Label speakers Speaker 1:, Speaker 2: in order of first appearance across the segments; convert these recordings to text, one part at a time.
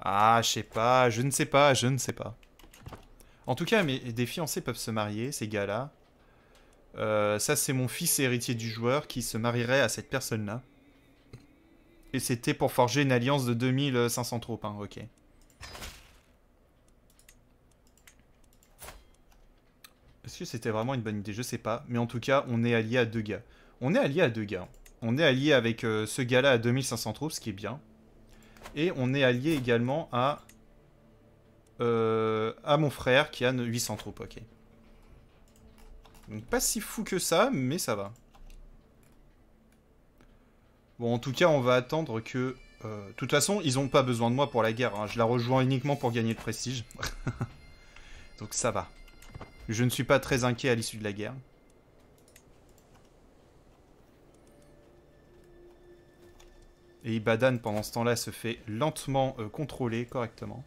Speaker 1: Ah, je sais pas, je ne sais pas, je ne sais pas. En tout cas, mes, des fiancés peuvent se marier, ces gars-là. Euh, ça, c'est mon fils héritier du joueur qui se marierait à cette personne-là. Et c'était pour forger une alliance de 2500 troupes, hein, ok. Est-ce que c'était vraiment une bonne idée Je sais pas. Mais en tout cas, on est allié à deux gars. On est allié à deux gars. On est allié avec euh, ce gars-là à 2500 troupes, ce qui est bien. Et on est allié également à, euh, à mon frère qui a 800 troupes. Ok. Donc pas si fou que ça, mais ça va. Bon, en tout cas, on va attendre que... Euh, de toute façon, ils n'ont pas besoin de moi pour la guerre. Hein. Je la rejoins uniquement pour gagner le prestige. Donc ça va. Je ne suis pas très inquiet à l'issue de la guerre. Et Ibadan, pendant ce temps-là, se fait lentement euh, contrôler correctement.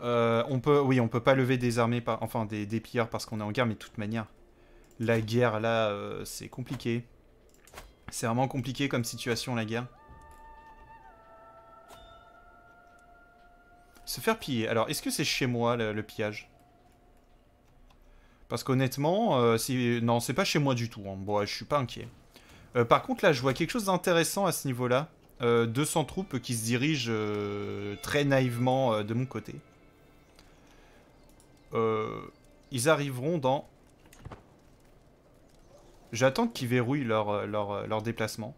Speaker 1: Euh, on peut, oui, on peut pas lever des armées, par, enfin des, pilleurs parce qu'on est en guerre, mais de toute manière, la guerre là, euh, c'est compliqué. C'est vraiment compliqué comme situation la guerre. Se faire piller. Alors, est-ce que c'est chez moi le, pillage Parce qu'honnêtement, non, c'est pas chez moi du tout. Je hein. Bon, je suis pas inquiet. Euh, par contre, là, je vois quelque chose d'intéressant à ce niveau-là. 200 euh, troupes qui se dirigent euh, très naïvement de mon côté. ils arriveront dans... J'attends qu'ils verrouillent leur, leur, leur déplacement.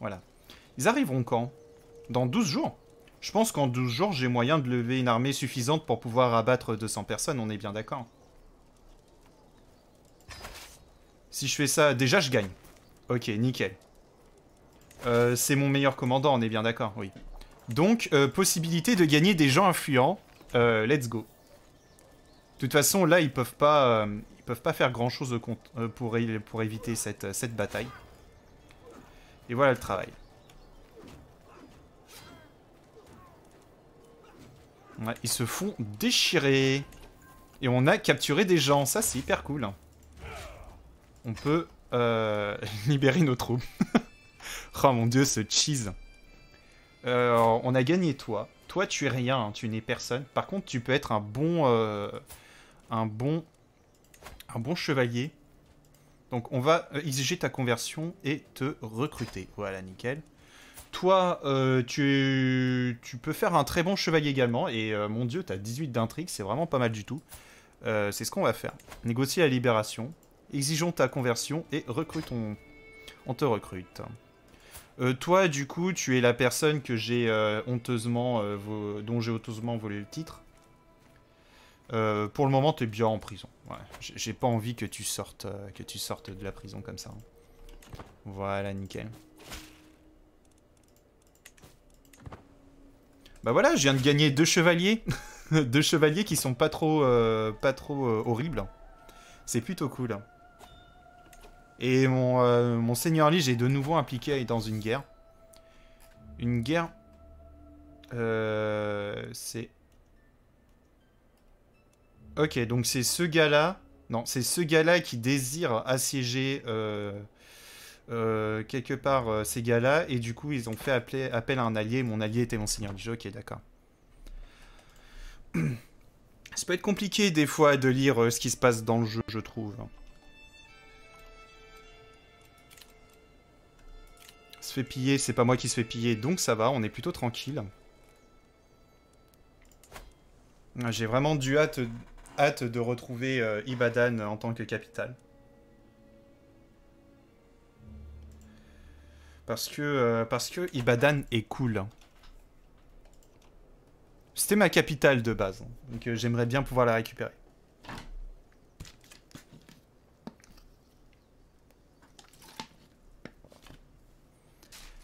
Speaker 1: Voilà. Ils arriveront quand Dans 12 jours je pense qu'en 12 jours, j'ai moyen de lever une armée suffisante pour pouvoir abattre 200 personnes, on est bien d'accord. Si je fais ça, déjà je gagne. Ok, nickel. Euh, c'est mon meilleur commandant, on est bien d'accord, oui. Donc, euh, possibilité de gagner des gens influents. Euh, let's go. De toute façon, là, ils peuvent pas, ils peuvent pas faire grand-chose pour, pour éviter cette, cette bataille. Et voilà le travail. ils se font déchirer. Et on a capturé des gens, ça c'est hyper cool. Hein on peut euh, libérer nos troupes. oh mon dieu, ce cheese. on a gagné toi. Toi, tu es rien, hein, tu n'es personne. Par contre, tu peux être un bon, euh, un bon, un bon chevalier. Donc, on va euh, exiger ta conversion et te recruter. Voilà, nickel. Toi, tu, tu, peux faire un très bon chevalier également. Et mon dieu, tu as 18 d'intrigue, c'est vraiment pas mal du tout. c'est ce qu'on va faire. Négocier la libération. Exigeons ta conversion et recrutons. On te recrute. Euh, toi, du coup, tu es la personne que j'ai euh, honteusement, euh, dont j'ai honteusement volé le titre. pour le moment, tu es bien en prison. J'ai pas envie que tu sortes, que tu sortes de la prison comme ça. Voilà, nickel. Bah voilà, je viens de gagner deux chevaliers, deux chevaliers qui sont pas trop, pas trop horribles. C'est plutôt cool. Et mon, euh, Seigneur Lige est de nouveau impliqué dans une guerre. Une guerre... Euh, c'est... Ok, donc c'est ce gars-là... Non, c'est ce gars-là qui désire assiéger euh, quelque part ces gars-là. Et du coup, ils ont fait appel à un allié. Mon allié était mon Seigneur jeu, Ok, d'accord. Ça peut être compliqué des fois de lire ce qui se passe dans le jeu, je trouve. se fait piller, c'est pas moi qui se fait piller, donc ça va, on est plutôt tranquille. Ah, j'ai vraiment du hâte, hâte de retrouver euh, Ibadan en tant que capitale. Parce que, euh, parce que Ibadan est cool. Hein. C'était ma capitale de base, hein, donc euh, j'aimerais bien pouvoir la récupérer.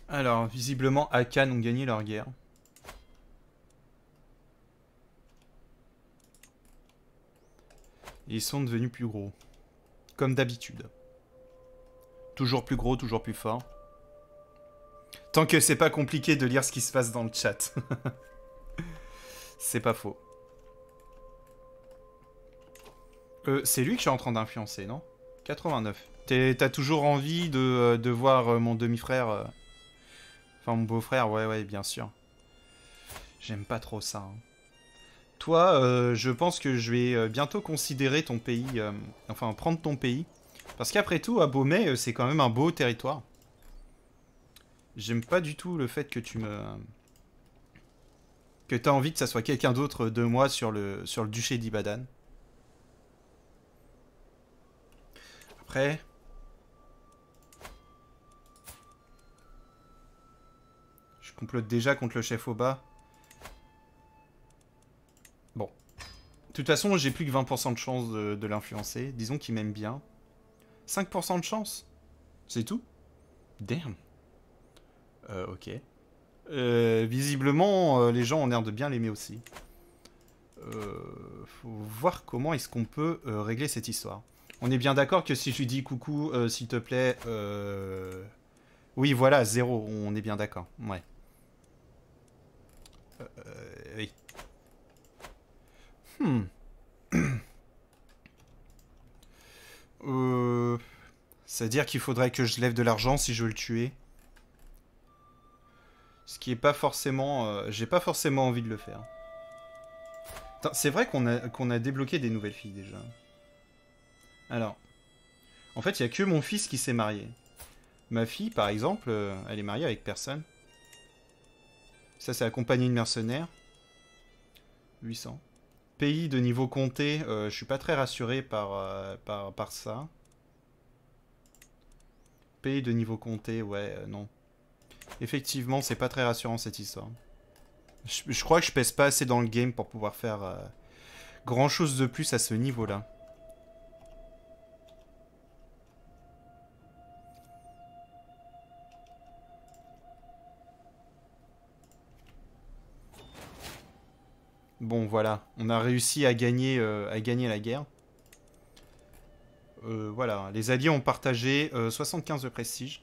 Speaker 1: Alors, visiblement, Akan ont gagné leur guerre. ils sont devenus plus gros. Comme d'habitude. Toujours plus gros, toujours plus fort. Tant que c'est pas compliqué de lire ce qui se passe dans le chat. c'est pas faux. Euh, c'est lui que je suis en train d'influencer, non 89. T'as toujours envie de, euh, de voir euh, mon demi-frère euh, Enfin, mon beau-frère, ouais, ouais, bien sûr. J'aime pas trop ça. Hein. Toi, euh, je pense que je vais euh, bientôt considérer ton pays, euh, enfin prendre ton pays. Parce qu'après tout, à Beaumet, c'est quand même un beau territoire. J'aime pas du tout le fait que tu me... Que t'as envie que ça soit quelqu'un d'autre de moi sur le, sur le duché d'Ibadan. Après, complote déjà contre le chef au bas. Bon. De toute façon, j'ai plus que 20% de chance de, l'influencer. Disons qu'il m'aime bien. 5% de chance C'est tout Damn. Euh, ok. Euh, visiblement, euh, les gens ont l'air de bien l'aimer aussi. faut voir comment est-ce qu'on peut régler cette histoire. On est bien d'accord que si je lui dis coucou, s'il te plaît... Oui, voilà, zéro, on est bien d'accord. Ouais. Euh, Hmm. euh... C'est-à-dire qu'il faudrait que je lève de l'argent si je veux le tuer. Ce qui est pas forcément... Euh, j'ai pas forcément envie de le faire. C'est vrai qu'on a, qu'on a débloqué des nouvelles filles déjà. Alors. En fait, il n'y a que mon fils qui s'est marié. Ma fille, par exemple, euh, elle est mariée avec personne. Ça, c'est compagnie de mercenaires. 800. Pays de niveau compté, euh, je suis pas très rassuré euh, par, par, ça. Pays de niveau compté, ouais, euh, non. Effectivement, c'est pas très rassurant cette histoire. Je, je, crois que je pèse pas assez dans le game pour pouvoir faire grand chose de plus à ce niveau-là. Bon, voilà. On a réussi à gagner, euh, à gagner la guerre. Euh, voilà. Les alliés ont partagé 75 euh, de prestige.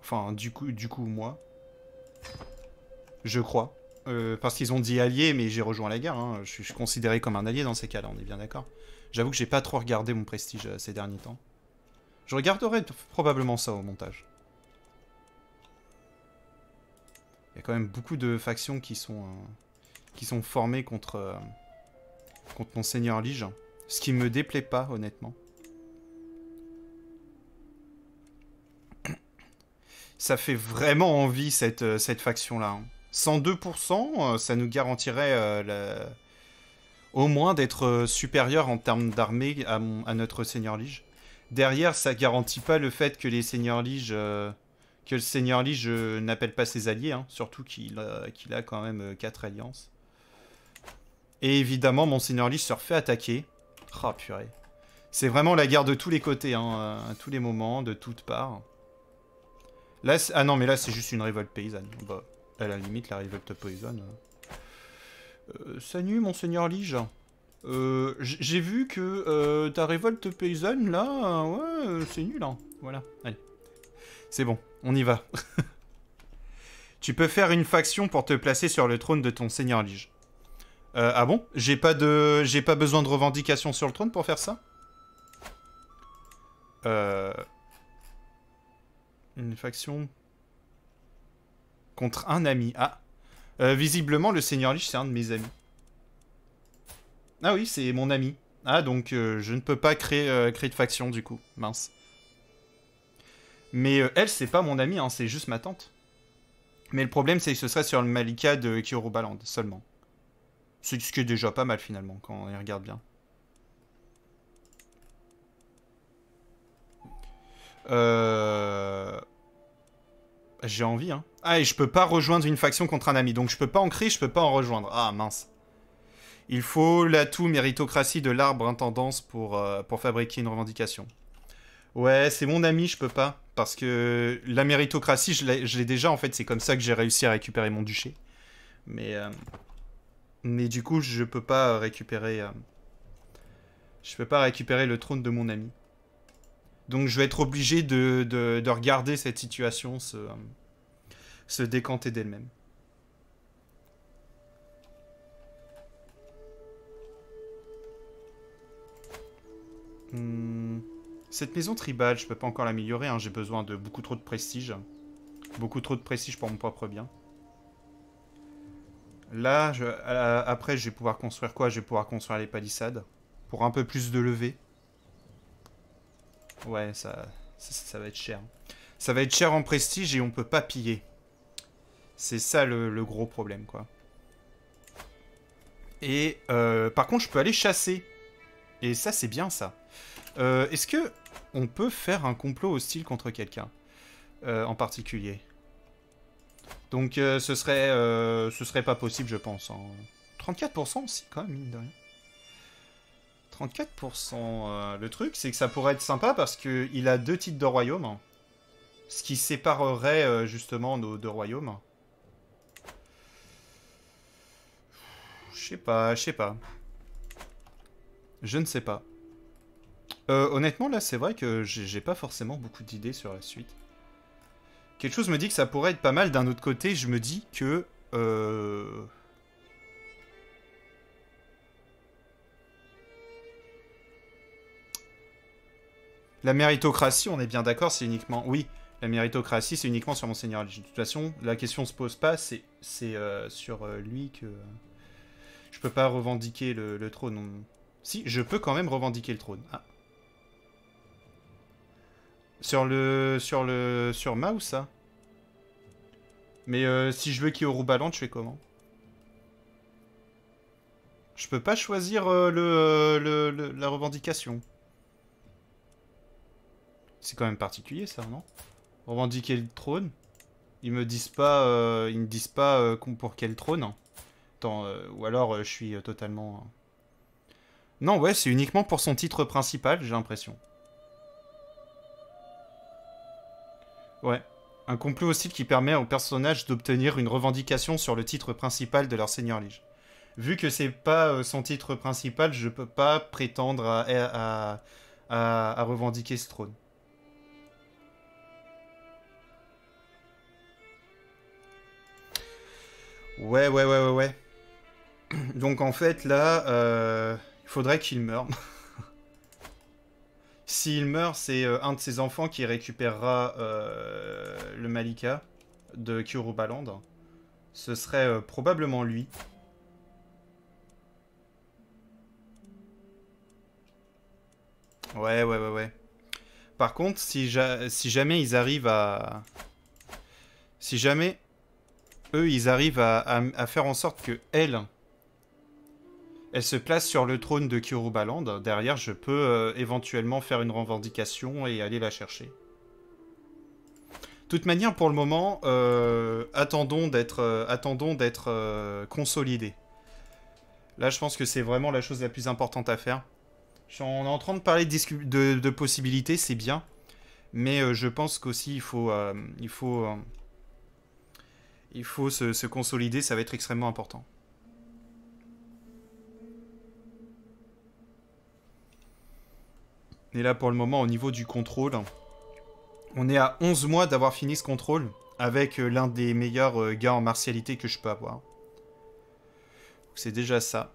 Speaker 1: Enfin, du coup, du coup moi. Je crois. parce qu'ils ont dit alliés, mais j'ai rejoint la guerre. Hein. Je, suis, considéré comme un allié dans ces cas-là, on est bien d'accord. J'avoue que j'ai pas trop regardé mon prestige ces derniers temps. Je regarderai probablement ça au montage. Il y a quand même beaucoup de factions qui sont qui sont formés contre, euh, contre mon seigneur Lige. Ce qui me déplaît pas, honnêtement. Ça fait vraiment envie, cette, euh, cette faction-là. 102%, hein. euh, ça nous garantirait au moins d'être supérieur en termes d'armée à, notre seigneur Lige. Derrière, ça garantit pas le fait que les seigneurs que le Seigneur Lige n'appelle pas ses alliés, hein, surtout qu'il a quand même 4 alliances. Et évidemment, Monseigneur Lige se refait attaquer. Oh, purée. C'est vraiment la guerre de tous les côtés, hein, euh, à tous les moments, de toutes parts. Là, ah non, mais là, c'est juste une révolte paysanne. Bah, à la limite, la révolte paysanne... Hein. Euh, mon Monseigneur Lige. Euh, j'ai vu que euh, ta révolte paysanne, là, ouais, c'est nul, hein. Voilà, allez. C'est bon, on y va. tu peux faire une faction pour te placer sur le trône de ton Seigneur Lige. Euh, ah bon J'ai pas de, j'ai pas besoin de revendication sur le trône pour faire ça euh, Une faction contre un ami. Ah. Euh, visiblement, le seigneur Lich, c'est un de mes amis. Ah oui, c'est mon ami. Ah, donc je ne peux pas créer, créer de faction, du coup. Mince. Mais elle, c'est pas mon ami, hein, c'est juste ma tante. Mais le problème, c'est que ce serait sur le Malika de Kyorubaland, seulement. C'est ce qui est déjà pas mal finalement quand on y regarde bien. Euh... J'ai envie, hein. Ah, et je peux pas rejoindre une faction contre un ami. Donc je peux pas en créer, je peux pas en rejoindre. Ah, mince. Il faut l'atout méritocratie de l'arbre intendance pour, euh, pour fabriquer une revendication. Ouais, c'est mon ami, je peux pas. Parce que la méritocratie, je l'ai déjà, en fait. C'est comme ça que j'ai réussi à récupérer mon duché. Mais... Euh, mais du coup, je peux pas euh, récupérer... Euh, je peux pas récupérer le trône de mon ami. Donc je vais être obligé de, de, regarder cette situation se, euh, se décanter d'elle-même. Hmm. Cette maison tribale, je peux pas encore l'améliorer. Hein. J'ai besoin de beaucoup trop de prestige. Beaucoup trop de prestige pour mon propre bien. Là, après, je vais pouvoir construire quoi Je vais pouvoir construire les palissades. Pour un peu plus de levée. Ouais, ça, ça, va être cher. Ça va être cher en prestige et on peut pas piller. C'est ça le, gros problème, quoi. Et euh, par contre, je peux aller chasser. Et ça, c'est bien, ça. Euh, est-ce que on peut faire un complot hostile contre quelqu'un euh, En particulier donc euh, ce serait euh, ce serait pas possible, je pense. 34% hein. aussi, quand même, mine de rien. 34%. Euh, le truc, c'est que ça pourrait être sympa parce qu'il a deux titres de royaume. Hein. ce qui séparerait justement nos deux royaumes. Je sais pas, je sais pas. Je ne sais pas. honnêtement, là, c'est vrai que j'ai pas forcément beaucoup d'idées sur la suite. Quelque chose me dit que ça pourrait être pas mal. D'un autre côté, je me dis que... Euh, la méritocratie, on est bien d'accord, c'est uniquement... Oui, la méritocratie, c'est uniquement sur Monseigneur De toute façon, la question se pose pas, c'est euh, sur euh, lui que... Je peux pas revendiquer le, trône. Si, je peux quand même revendiquer le trône. Ah. Sur le. Sur le. Sur mouse, ça Mais euh, si je veux qu'il y ait je fais comment Je peux pas choisir euh, euh, le, le, la revendication. C'est quand même particulier, ça, non Revendiquer le trône Ils me disent pas. ils me disent pas pour quel trône. Hein. ou alors je suis totalement. Hein. Non, ouais, c'est uniquement pour son titre principal, j'ai l'impression. Ouais. Un complot aussi qui permet aux personnages d'obtenir une revendication sur le titre principal de leur seigneur lige. Vu que c'est pas euh, son titre principal, je peux pas prétendre à, à, revendiquer ce trône. Ouais, ouais, ouais, ouais, ouais. Donc en fait, là, euh, il faudrait qu'il meure. S'il meurt, c'est euh, un de ses enfants qui récupérera euh, le Malika de Land. Ce serait euh, probablement lui. Ouais, ouais, ouais, ouais. Par contre, si, jamais ils arrivent à... Si jamais eux, ils arrivent à faire en sorte que elle elle se place sur le trône de Kyorubaland. Derrière, je peux euh, éventuellement faire une revendication et aller la chercher. De toute manière, pour le moment, euh, attendons d'être consolidé euh, consolidés. Là, je pense que c'est vraiment la chose la plus importante à faire. On est en train de parler de, possibilités, c'est bien. Mais je pense qu'aussi, il faut, il faut, il faut se consolider, ça va être extrêmement important. Et là, pour le moment, au niveau du contrôle, on est à 11 mois d'avoir fini ce contrôle avec euh, l'un des meilleurs euh, gars en martialité que je peux avoir. C'est déjà ça.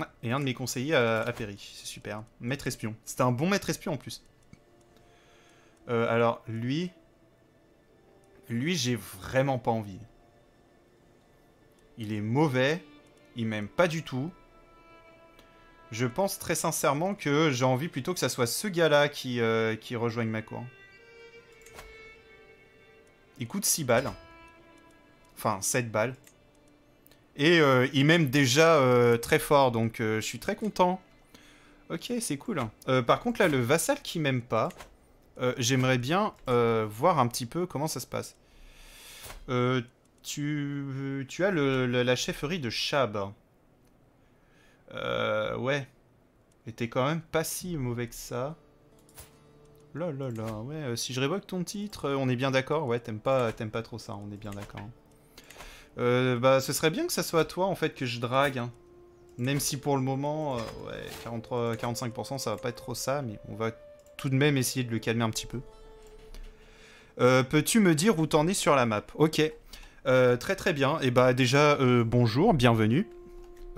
Speaker 1: Ah, et un de mes conseillers a, péri, c'est super. Maître espion. C'était un bon maître espion en plus. Euh, alors, lui... Lui, j'ai vraiment pas envie. Il est mauvais, il m'aime pas du tout je pense très sincèrement que j'ai envie plutôt que ça soit ce gars-là qui, euh, qui rejoigne ma cour. Il coûte 6 balles. Enfin, 7 balles. Et euh, il m'aime déjà euh, très fort, donc je suis très content. Ok, c'est cool. Hein. par contre, là, le vassal qui m'aime pas, j'aimerais bien voir un petit peu comment ça se passe. tu, tu as la chefferie de Chab. Euh, ouais. était t'es quand même pas si mauvais que ça. Là, là, là. Ouais, euh, si je révoque ton titre, euh, on est bien d'accord. Ouais, t'aimes pas, pas trop ça, on est bien d'accord. Hein. Euh, bah, ce serait bien que ça soit toi, en fait, que je drague. Hein. Même si pour le moment, ouais, 45%, ça va pas être trop ça, mais on va tout de même essayer de le calmer un petit peu. Peux-tu me dire où t'en es sur la map Ok. très très bien. Et eh bah déjà, bonjour, bienvenue.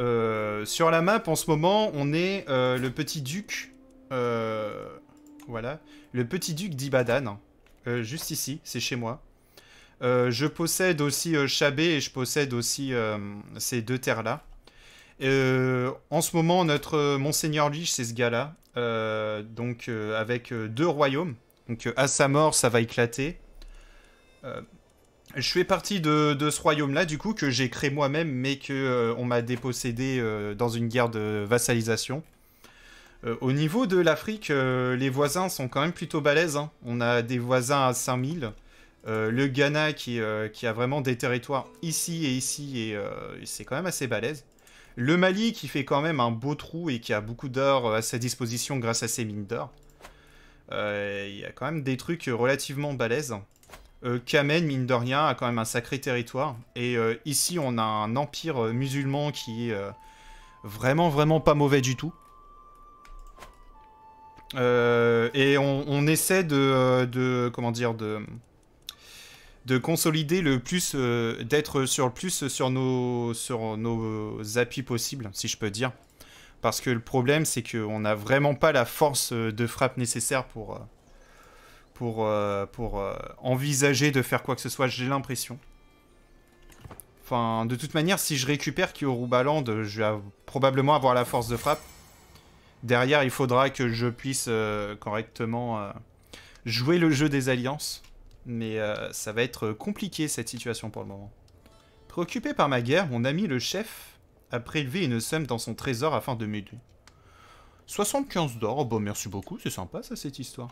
Speaker 1: Euh, sur la map, en ce moment, on est euh, le petit duc. Euh, voilà. Le petit duc d'Ibadan. Hein. juste ici, c'est chez moi. je possède aussi Chabé et je possède aussi ces deux terres-là. en ce moment, notre Monseigneur Lich, c'est ce gars-là. donc, avec deux royaumes. Donc, à sa mort, ça va éclater je fais partie de, ce royaume-là, du coup, que j'ai créé moi-même, mais que euh, m'a dépossédé euh, dans une guerre de vassalisation. Euh, au niveau de l'Afrique, les voisins sont quand même plutôt balèzes. Hein. On a des voisins à 5000. le Ghana qui, qui, a vraiment des territoires ici et ici, et c'est quand même assez balèze. Le Mali qui fait quand même un beau trou et qui a beaucoup d'or à sa disposition grâce à ses mines d'or. Il y a quand même des trucs relativement balèzes. Euh, Kamen, mine de rien, a quand même un sacré territoire. Et euh, ici, on a un empire euh, musulman qui est vraiment, vraiment pas mauvais du tout. et on, essaie de, Comment dire De, de consolider le plus. D'être sur le plus sur nos, sur nos appuis possibles, si je peux dire. Parce que le problème, c'est qu'on n'a vraiment pas la force de frappe nécessaire pour pour, euh, euh, envisager de faire quoi que ce soit, j'ai l'impression. Enfin, de toute manière, si je récupère Kyorubaland, je vais probablement avoir la force de frappe. Derrière, il faudra que je puisse euh, correctement jouer le jeu des alliances. Mais ça va être compliqué, cette situation, pour le moment. Préoccupé par ma guerre, mon ami le chef a prélevé une somme dans son trésor afin de m'aider. 75 d'or, oh bon bah, merci beaucoup, c'est sympa ça cette histoire.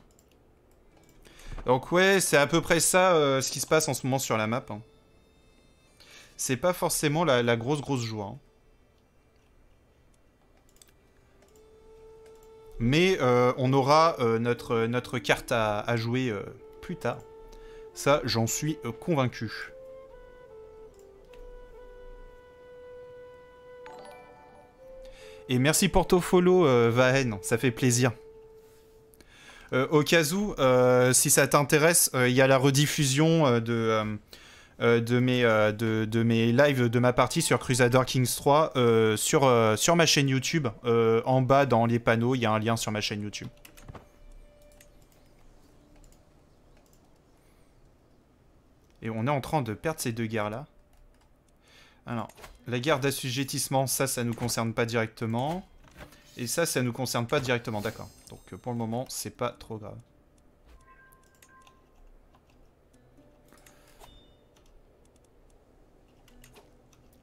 Speaker 1: Donc ouais, c'est à peu près ça euh, ce qui se passe en ce moment sur la map. Hein. C'est pas forcément la, grosse grosse joie. Hein. Mais euh, on aura euh, notre, notre carte à, à jouer plus tard. Ça, j'en suis convaincu. Et merci pour ton follow, Vaen. ça fait plaisir. Euh, au cas où, euh, si ça t'intéresse, euh, il y a la rediffusion de, de, mes, lives de ma partie sur Crusader Kings 3 sur, sur ma chaîne YouTube. en bas dans les panneaux, il y a un lien sur ma chaîne YouTube. Et on est en train de perdre ces deux guerres-là. Alors, la guerre d'assujettissement, ça, ça ne nous concerne pas directement. Et ça, ça nous concerne pas directement, d'accord. Donc euh, pour le moment, c'est pas trop grave.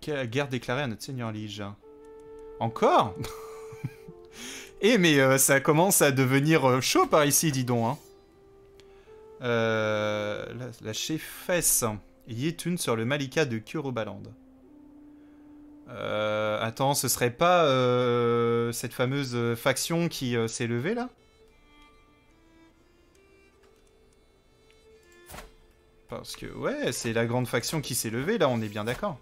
Speaker 1: Quelle guerre déclarée à notre seigneur Lige Encore Eh mais euh, ça commence à devenir euh, chaud par ici, dis donc. Hein. Euh, la, la sur le Malika de Kurobaland. Euh, attends, ce serait pas euh, cette fameuse euh, faction qui euh, s'est levée là Parce que ouais, c'est la grande faction qui s'est levée là, on est bien d'accord.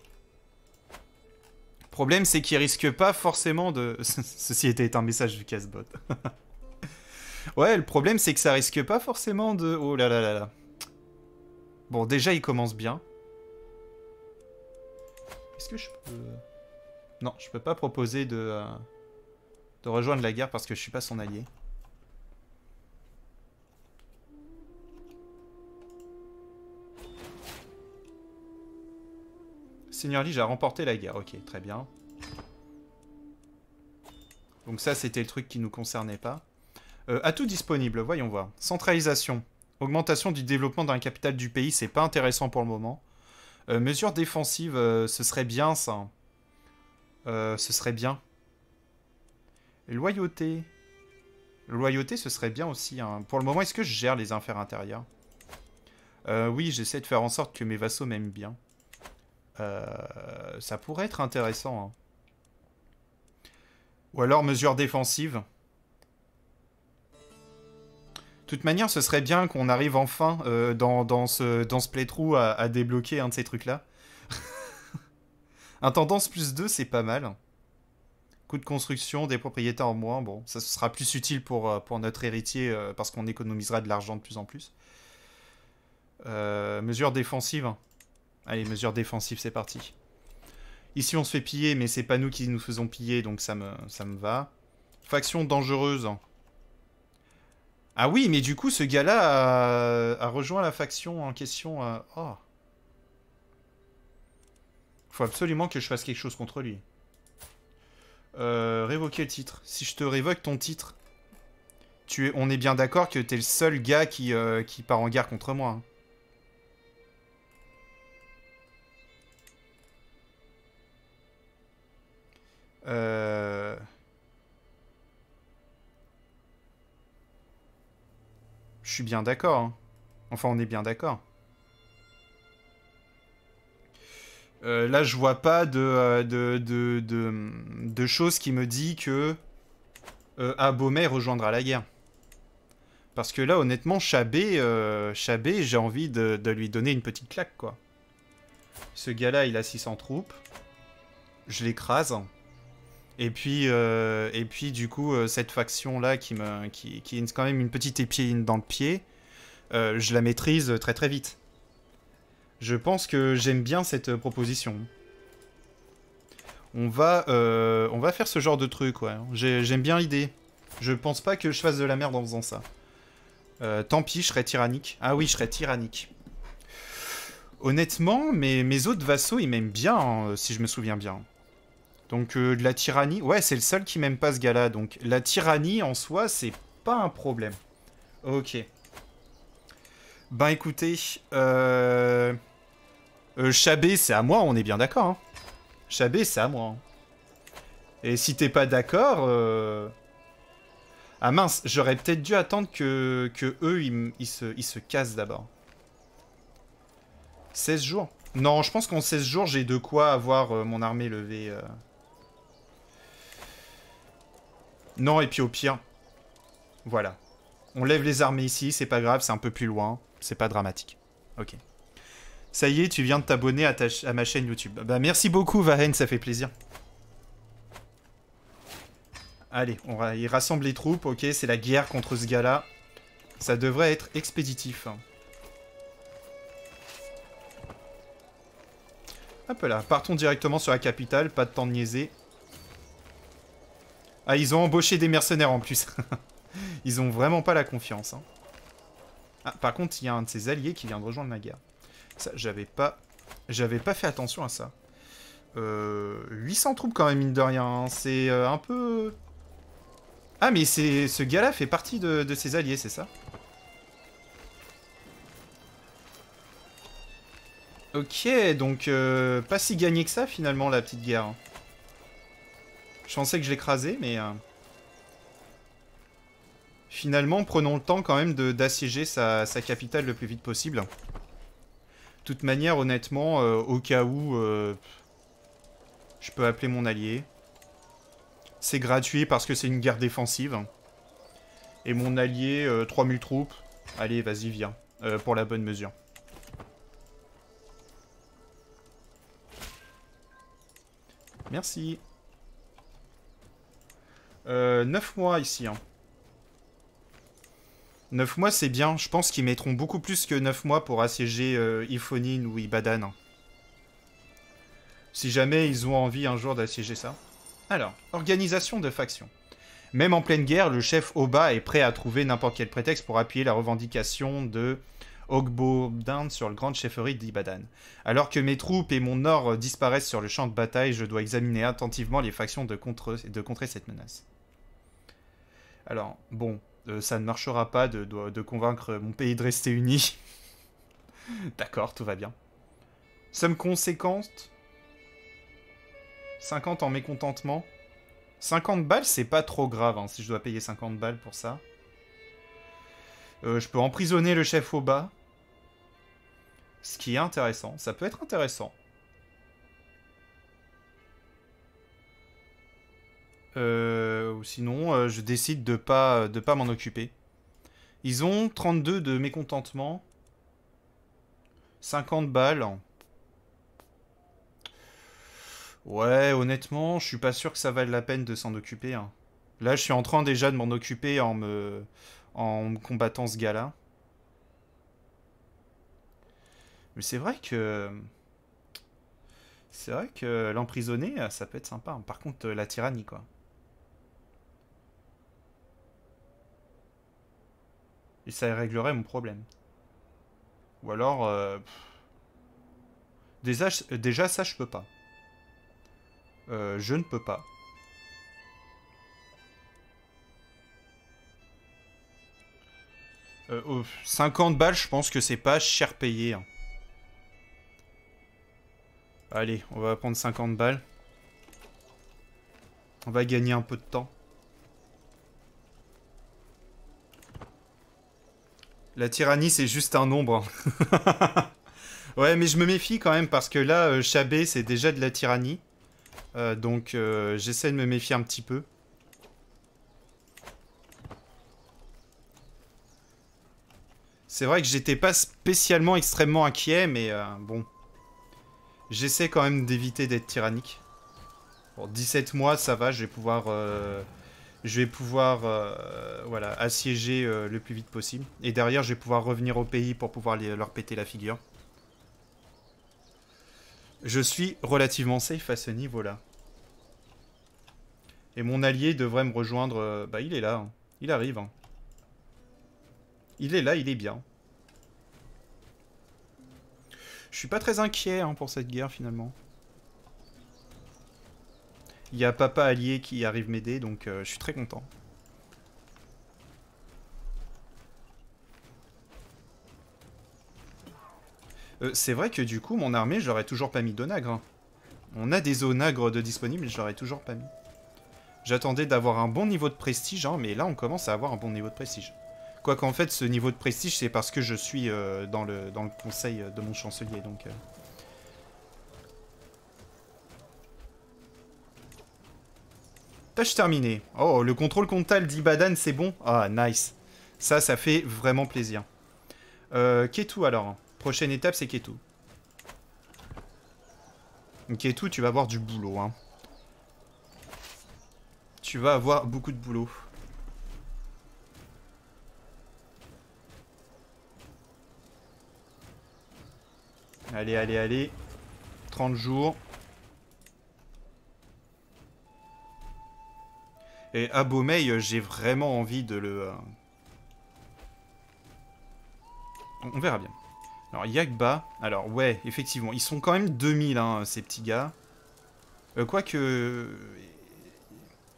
Speaker 1: Le Problème, c'est qu'il risque pas forcément de. Ceci était un message du casse-bot. ouais, le problème, c'est que ça risque pas forcément de. Oh là là là là. Bon, déjà, il commence bien. Est-ce que je peux. Non, je peux pas proposer de, euh, de rejoindre la guerre parce que je suis pas son allié. Seigneur Lige a remporté la guerre, ok, très bien. Donc ça, c'était le truc qui nous concernait pas. Euh, tout disponible, voyons voir. Centralisation. Augmentation du développement d'un capital du pays, c'est pas intéressant pour le moment. Mesures mesure défensive, euh, ce serait bien ça. Euh, ce serait bien. Loyauté. Loyauté, ce serait bien aussi. Hein. Pour le moment, est-ce que je gère les infers intérieurs euh, Oui, j'essaie de faire en sorte que mes vassaux m'aiment bien. Euh, ça pourrait être intéressant. Hein. Ou alors mesure défensive. De toute manière, ce serait bien qu'on arrive enfin dans, dans, ce, dans ce playthrough à débloquer un de ces trucs-là tendance plus 2, c'est pas mal. Coût de construction, des propriétaires en moins. Bon, ça sera plus utile pour, euh, pour notre héritier euh, parce qu'on économisera de l'argent de plus en plus. Mesure mesures défensives. Allez, mesures défensives, c'est parti. Ici, on se fait piller, mais c'est pas nous qui nous faisons piller, donc ça me, ça me va. Faction dangereuse. Ah oui, mais du coup, ce gars-là a, rejoint la faction en question. Euh, oh absolument que je fasse quelque chose contre lui. Euh, révoquer le titre. Si je te révoque ton titre, tu es, on est bien d'accord que t'es le seul gars qui, euh, qui part en guerre contre moi. Hein. Euh, je suis bien d'accord. Hein. Enfin, on est bien d'accord. Euh, là, je vois pas euh, de, de, choses qui me dit que euh, rejoindra la guerre. Parce que là, honnêtement, Chabé, euh, j'ai envie de, lui donner une petite claque, quoi. Ce gars-là, il a 600 troupes. Je l'écrase. Et puis, et puis, du coup, cette faction-là qui, me, qui, qui est quand même une petite épine dans le pied, je la maîtrise très très vite. Je pense que j'aime bien cette euh, proposition. On va, euh, on va faire ce genre de truc, ouais. J'aime bien l'idée. Je pense pas que je fasse de la merde en faisant ça. Euh, tant pis, je serais tyrannique. Ah oui, je serais tyrannique. Honnêtement, mes, mes autres vassaux, ils m'aiment bien, hein, si je me souviens bien. Donc de la tyrannie... Ouais, c'est le seul qui m'aime pas, ce gars-là. Donc la tyrannie, en soi, c'est pas un problème. Ok. Ben écoutez... Euh... Euh, Chabé, c'est à moi, on est bien d'accord. Hein. Chabé, c'est à moi. Et si t'es pas d'accord... Euh, ah mince, j'aurais peut-être dû attendre que, eux, ils, se, cassent d'abord. 16 jours Non, je pense qu'en 16 jours, j'ai de quoi avoir euh, mon armée levée. Non, et puis au pire... Voilà. On lève les armées ici, c'est pas grave, c'est un peu plus loin. C'est pas dramatique. Ok. Ça y est, tu viens de t'abonner à, à ma chaîne YouTube. Bah merci beaucoup Vahen, ça fait plaisir. Allez, on va y rassemble les troupes, ok, c'est la guerre contre ce gars-là. Ça devrait être expéditif. Hein. Hop là, partons directement sur la capitale, pas de temps de niaiser. Ah, ils ont embauché des mercenaires en plus. ils ont vraiment pas la confiance. Hein. Ah, par contre, il y a un de ses alliés qui vient de rejoindre ma guerre j'avais pas... J'avais pas fait attention à ça. 800 euh, troupes quand même, mine de rien. Hein. C'est euh, un peu... Ah, mais ce gars-là fait partie de, ses alliés, c'est ça Ok, donc euh, pas si gagné que ça, finalement, la petite guerre. Hein. Je pensais que je l'écrasais, mais... Finalement, prenons le temps quand même d'assiéger sa capitale le plus vite possible toute manière, honnêtement, euh, au cas où, euh, je peux appeler mon allié. C'est gratuit parce que c'est une guerre défensive. Et mon allié, 3000 euh, troupes. Allez, vas-y, viens. pour la bonne mesure. Merci. 9 mois ici. Hein. Neuf mois, c'est bien. Je pense qu'ils mettront beaucoup plus que 9 mois pour assiéger euh, Iphonine ou Ibadan. Si jamais ils ont envie un jour d'assiéger ça. Alors, organisation de factions. Même en pleine guerre, le chef Oba est prêt à trouver n'importe quel prétexte pour appuyer la revendication de Ogbodin sur le grand chefferie d'Ibadan. Alors que mes troupes et mon or disparaissent sur le champ de bataille, je dois examiner attentivement les factions de, contre de contrer cette menace. Alors, bon, euh, ça ne marchera pas de, convaincre mon pays de rester uni. D'accord, tout va bien. Somme conséquente 50 en mécontentement 50 balles, c'est pas trop grave hein, si je dois payer 50 balles pour ça. Euh, je peux emprisonner le chef au bas. Ce qui est intéressant, ça peut être intéressant. Euh, ou sinon euh, je décide de pas de pas m'en occuper. Ils ont 32 de mécontentement. 50 balles. Ouais, honnêtement, je suis pas sûr que ça vaille la peine de s'en occuper. Hein. Là, je suis en train déjà de m'en occuper en me... en combattant ce gars-là. Mais c'est vrai que... C'est vrai que l'emprisonner, ça peut être sympa. Hein. Par contre, euh, la tyrannie, quoi. Et ça réglerait mon problème. Ou alors... Euh, déjà, ça, je peux pas. Euh, je ne peux pas. 50 euh, balles, je pense que c'est pas cher payé. Hein. Allez, on va prendre 50 balles. On va gagner un peu de temps. La tyrannie, c'est juste un nombre. ouais, mais je me méfie quand même parce que là, euh, Chabé, c'est déjà de la tyrannie. Euh, donc, euh, j'essaie de me méfier un petit peu. C'est vrai que j'étais pas spécialement extrêmement inquiet, mais bon. J'essaie quand même d'éviter d'être tyrannique. Bon, 17 mois, ça va, je vais pouvoir je vais pouvoir euh, voilà, assiéger euh, le plus vite possible. Et derrière, je vais pouvoir revenir au pays pour pouvoir leur péter la figure. Je suis relativement safe à ce niveau-là. Et mon allié devrait me rejoindre... Euh, bah, il est là. Hein. Il arrive. Hein. Il est là, il est bien. Je suis pas très inquiet hein, pour cette guerre, finalement. Il y a Papa Allié qui arrive m'aider, donc euh, je suis très content. Euh, c'est vrai que du coup, mon armée, je l'aurais toujours pas mis d'onagre. Hein. On a des onagres de disponibles, je l'aurais toujours pas mis. J'attendais d'avoir un bon niveau de prestige, hein, mais là, on commence à avoir un bon niveau de prestige. qu'en fait, ce niveau de prestige, c'est parce que je suis euh, dans, le, dans le conseil de mon chancelier, donc... Tâche terminée. Oh, le contrôle comptable d'Ibadan, c'est bon Ah, nice. Ça, ça fait vraiment plaisir. Euh, Ketu, alors. Prochaine étape, c'est Ketu. Ketu, tu vas avoir du boulot. Hein. Tu vas avoir beaucoup de boulot. Allez, allez, allez. 30 jours. Et Abomey, euh, j'ai vraiment envie de le... Euh, on, verra bien. Alors, Yagba, alors ouais, effectivement, ils sont quand même 2000, hein, ces petits gars. Euh, quoique...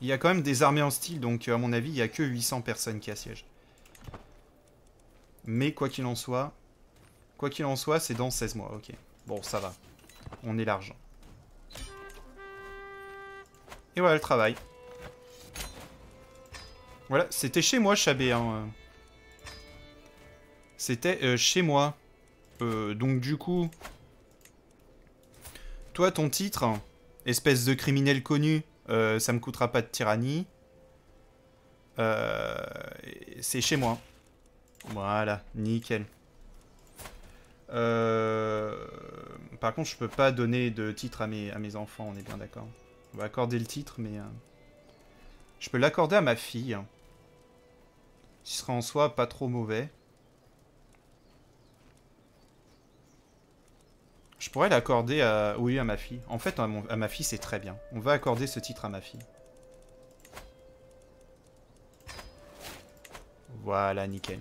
Speaker 1: Il y a quand même des armées en style, donc à mon avis, il n'y a que 800 personnes qui assiègent. Mais quoi qu'il en soit... Quoi qu'il en soit, c'est dans 16 mois, ok. Bon, ça va. On est l'argent. Et voilà le travail. Voilà, c'était chez moi, Chabé. Hein, euh. C'était euh, chez moi. Euh, donc du coup... Toi, ton titre, espèce de criminel connu, ça me coûtera pas de tyrannie. C'est chez moi. Voilà, nickel. Par contre, je peux pas donner de titre à mes, à mes enfants, on est bien d'accord. On va accorder le titre, mais... Je peux l'accorder à ma fille. Ce sera en soi pas trop mauvais. Je pourrais l'accorder à... Oui, à ma fille. En fait, à, ma fille, c'est très bien. On va accorder ce titre à ma fille. Voilà, nickel.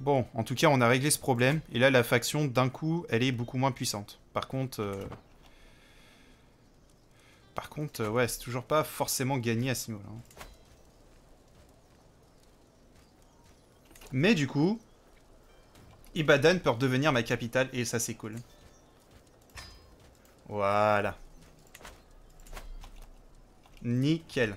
Speaker 1: Bon, en tout cas, on a réglé ce problème. Et là, la faction, d'un coup, elle est beaucoup moins puissante. Par contre... Euh, par contre, euh, ouais, c'est toujours pas forcément gagné à ce niveau-là. Hein. Mais du coup, Ibadan peut redevenir ma capitale et ça c'est cool. Voilà. Nickel.